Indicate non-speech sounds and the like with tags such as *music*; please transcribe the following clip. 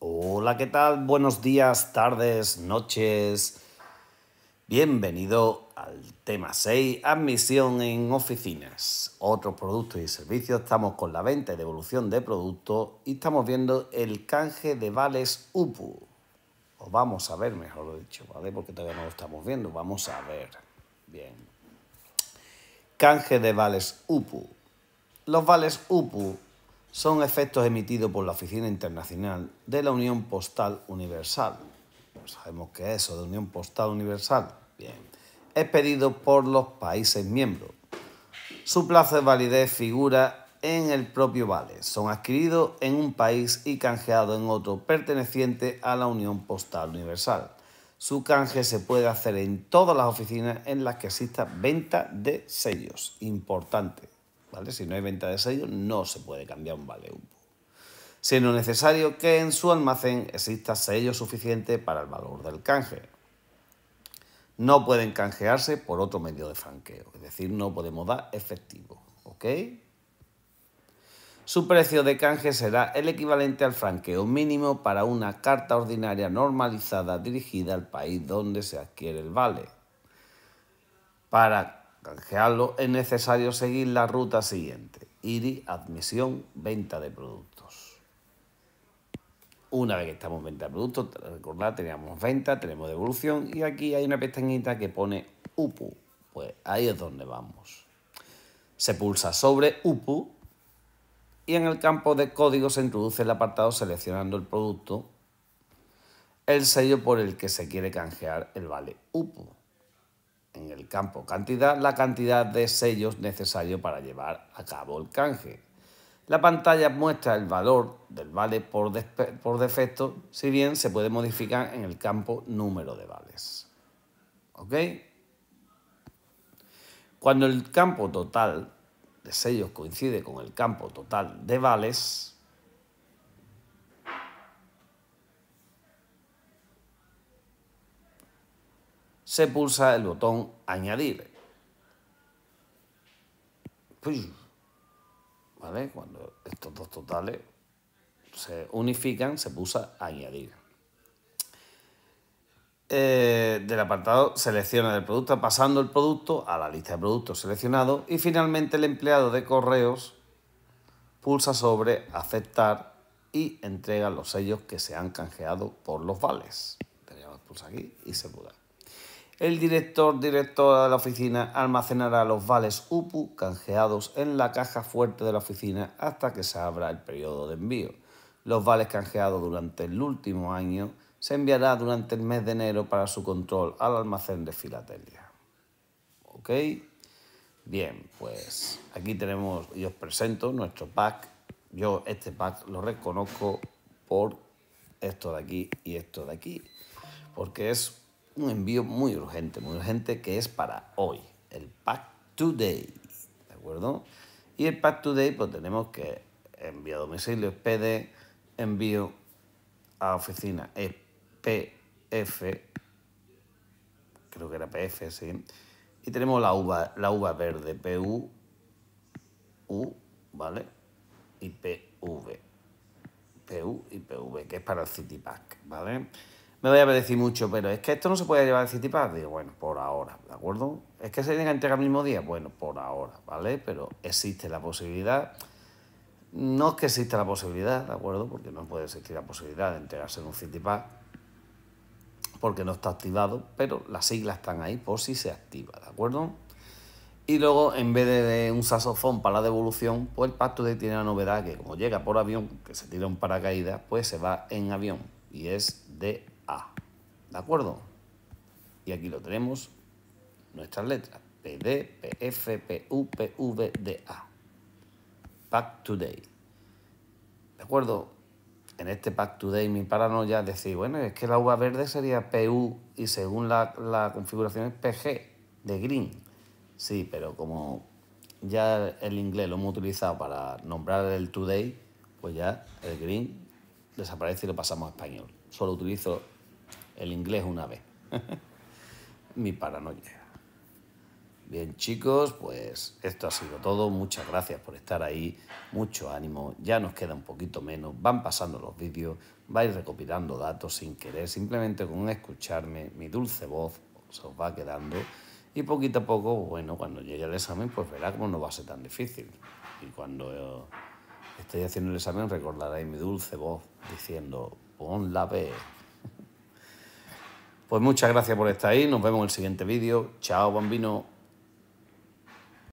Hola, ¿qué tal? Buenos días, tardes, noches. Bienvenido al tema 6, admisión en oficinas. Otros productos y servicios, estamos con la venta y devolución de productos y estamos viendo el canje de vales UPU. O vamos a ver, mejor dicho, ¿vale? Porque todavía no lo estamos viendo, vamos a ver. Bien. Canje de vales UPU. Los vales UPU son efectos emitidos por la Oficina Internacional de la Unión Postal Universal. Pues sabemos que eso de Unión Postal Universal, bien, es pedido por los países miembros. Su plazo de validez figura en el propio vale. Son adquiridos en un país y canjeados en otro perteneciente a la Unión Postal Universal. Su canje se puede hacer en todas las oficinas en las que exista venta de sellos. Importante. Si no hay venta de sello, no se puede cambiar un vale Sino necesario que en su almacén exista sello suficiente para el valor del canje. No pueden canjearse por otro medio de franqueo, es decir, no podemos dar efectivo, ¿ok? Su precio de canje será el equivalente al franqueo mínimo para una carta ordinaria normalizada dirigida al país donde se adquiere el vale. Para canjearlo, es necesario seguir la ruta siguiente. IRI, admisión, venta de productos. Una vez que estamos en venta de productos, recordad, teníamos venta, tenemos devolución y aquí hay una pestañita que pone UPU. Pues ahí es donde vamos. Se pulsa sobre UPU y en el campo de código se introduce el apartado seleccionando el producto, el sello por el que se quiere canjear el vale UPU en el campo cantidad la cantidad de sellos necesario para llevar a cabo el canje. La pantalla muestra el valor del vale por, defecto, si bien se puede modificar en el campo número de vales. ¿Ok? Cuando el campo total de sellos coincide con el campo total de vales, se pulsa el botón añadir. Pues, Cuando estos dos totales se unifican, se pulsa añadir. Eh, del apartado selecciona el producto, pasando el producto a la lista de productos seleccionados y finalmente el empleado de correos pulsa sobre aceptar y entrega los sellos que se han canjeado por los vales. aquí y se el director directora de la oficina almacenará los vales UPU canjeados en la caja fuerte de la oficina hasta que se abra el periodo de envío. Los vales canjeados durante el último año se enviará durante el mes de enero para su control al almacén de filatelia. ¿Ok? Bien, pues aquí tenemos y os presento nuestro pack. Yo este pack lo reconozco por esto de aquí y esto de aquí, porque es un envío muy urgente, muy urgente que es para hoy, el Pack Today, ¿de acuerdo? Y el Pack Today pues tenemos que domicilio, es PD, envío a oficina PF, creo que era PF, sí, y tenemos la uva, la uva verde, PU, U, ¿vale? Y PV, PU y PV, que es para el City Pack, ¿vale? me voy a decir mucho, pero es que esto no se puede llevar a Citipass. Digo, bueno, por ahora, ¿de acuerdo? Es que se tiene que entregar el mismo día. Bueno, por ahora, ¿vale? Pero existe la posibilidad. No es que exista la posibilidad, ¿de acuerdo? Porque no puede existir la posibilidad de entregarse en un Citipass porque no está activado, pero las siglas están ahí por si se activa, ¿de acuerdo? Y luego, en vez de un sasofón para la devolución, pues el pacto de tiene la novedad que como llega por avión, que se tira un paracaídas, pues se va en avión y es de ¿De acuerdo? Y aquí lo tenemos, nuestras letras. PD, PF, PU, PV, DA. Pack Today. ¿De acuerdo? En este Pack Today mi paranoia es decir, bueno, es que la uva verde sería PU y según la, la configuración es PG, de green. Sí, pero como ya el inglés lo hemos utilizado para nombrar el today, pues ya el green desaparece y lo pasamos a español. Solo utilizo el inglés una vez. *laughs* Mi paranoia. Bien chicos, pues esto ha sido todo. Muchas gracias por estar ahí. Mucho ánimo. Ya nos queda un poquito menos. Van pasando los vídeos. Vais recopilando datos sin querer. Simplemente con escucharme mi dulce voz se os va quedando. Y poquito a poco, bueno, cuando llegue el examen, pues verá cómo no va a ser tan difícil. Y cuando estéis haciendo el examen recordaréis mi dulce voz diciendo, pon la B. Pues muchas gracias por estar ahí. Nos vemos en el siguiente vídeo. Chao, bambino.